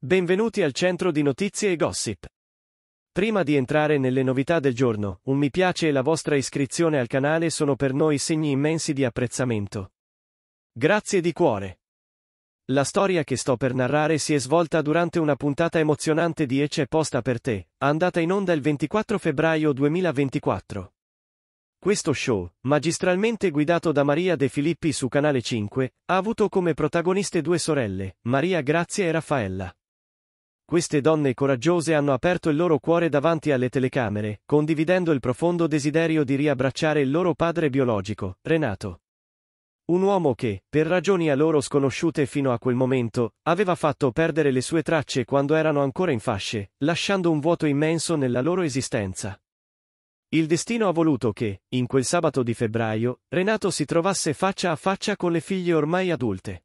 Benvenuti al centro di notizie e gossip. Prima di entrare nelle novità del giorno, un mi piace e la vostra iscrizione al canale sono per noi segni immensi di apprezzamento. Grazie di cuore. La storia che sto per narrare si è svolta durante una puntata emozionante di Ecce Posta per te, andata in onda il 24 febbraio 2024. Questo show, magistralmente guidato da Maria De Filippi su Canale 5, ha avuto come protagoniste due sorelle, Maria Grazia e Raffaella. Queste donne coraggiose hanno aperto il loro cuore davanti alle telecamere, condividendo il profondo desiderio di riabbracciare il loro padre biologico, Renato. Un uomo che, per ragioni a loro sconosciute fino a quel momento, aveva fatto perdere le sue tracce quando erano ancora in fasce, lasciando un vuoto immenso nella loro esistenza. Il destino ha voluto che, in quel sabato di febbraio, Renato si trovasse faccia a faccia con le figlie ormai adulte.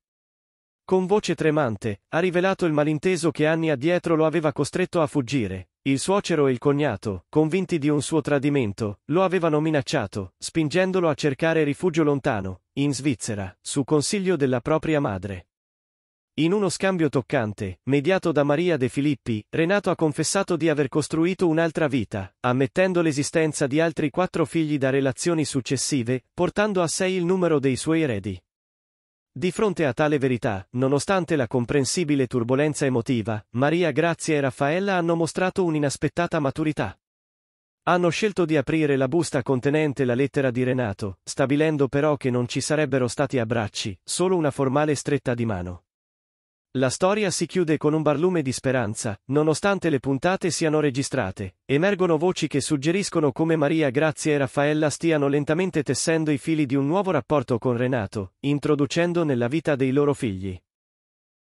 Con voce tremante, ha rivelato il malinteso che anni addietro lo aveva costretto a fuggire. Il suocero e il cognato, convinti di un suo tradimento, lo avevano minacciato, spingendolo a cercare rifugio lontano, in Svizzera, su consiglio della propria madre. In uno scambio toccante, mediato da Maria De Filippi, Renato ha confessato di aver costruito un'altra vita, ammettendo l'esistenza di altri quattro figli da relazioni successive, portando a sei il numero dei suoi eredi. Di fronte a tale verità, nonostante la comprensibile turbolenza emotiva, Maria Grazia e Raffaella hanno mostrato un'inaspettata maturità. Hanno scelto di aprire la busta contenente la lettera di Renato, stabilendo però che non ci sarebbero stati abbracci, solo una formale stretta di mano. La storia si chiude con un barlume di speranza, nonostante le puntate siano registrate, emergono voci che suggeriscono come Maria Grazia e Raffaella stiano lentamente tessendo i fili di un nuovo rapporto con Renato, introducendo nella vita dei loro figli.